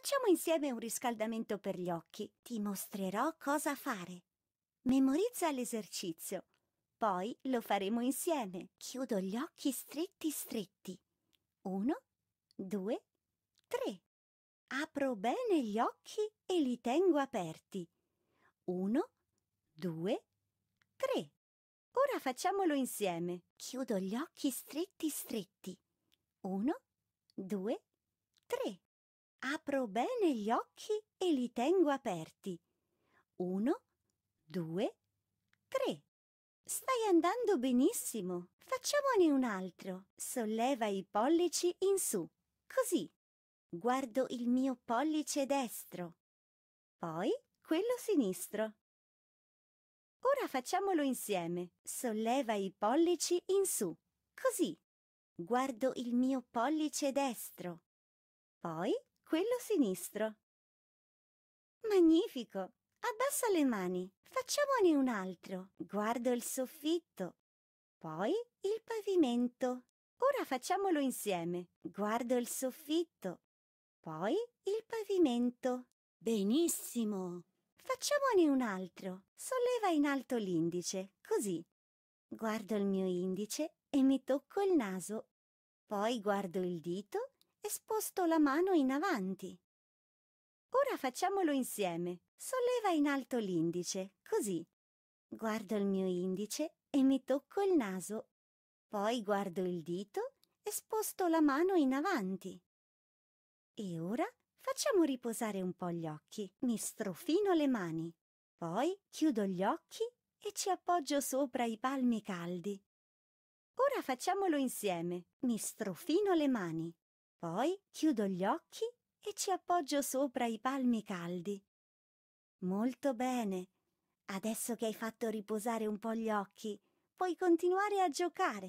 Facciamo insieme un riscaldamento per gli occhi. Ti mostrerò cosa fare. Memorizza l'esercizio. Poi lo faremo insieme. Chiudo gli occhi stretti stretti. Uno, due, tre. Apro bene gli occhi e li tengo aperti. Uno, due, tre. Ora facciamolo insieme. Chiudo gli occhi stretti stretti. Uno, due, tre. Apro bene gli occhi e li tengo aperti. Uno, due, tre. Stai andando benissimo. Facciamone un altro. Solleva i pollici in su. Così. Guardo il mio pollice destro. Poi quello sinistro. Ora facciamolo insieme. Solleva i pollici in su. Così. Guardo il mio pollice destro. Poi quello sinistro. Magnifico! Abbassa le mani, facciamone un altro. Guardo il soffitto, poi il pavimento. Ora facciamolo insieme. Guardo il soffitto, poi il pavimento. Benissimo! Facciamone un altro. Solleva in alto l'indice, così. Guardo il mio indice e mi tocco il naso. Poi guardo il dito e sposto la mano in avanti. Ora facciamolo insieme. Solleva in alto l'indice, così. Guardo il mio indice e mi tocco il naso. Poi guardo il dito e sposto la mano in avanti. E ora facciamo riposare un po' gli occhi. Mi strofino le mani. Poi chiudo gli occhi e ci appoggio sopra i palmi caldi. Ora facciamolo insieme. Mi strofino le mani. Poi chiudo gli occhi e ci appoggio sopra i palmi caldi. Molto bene. Adesso che hai fatto riposare un po' gli occhi, puoi continuare a giocare.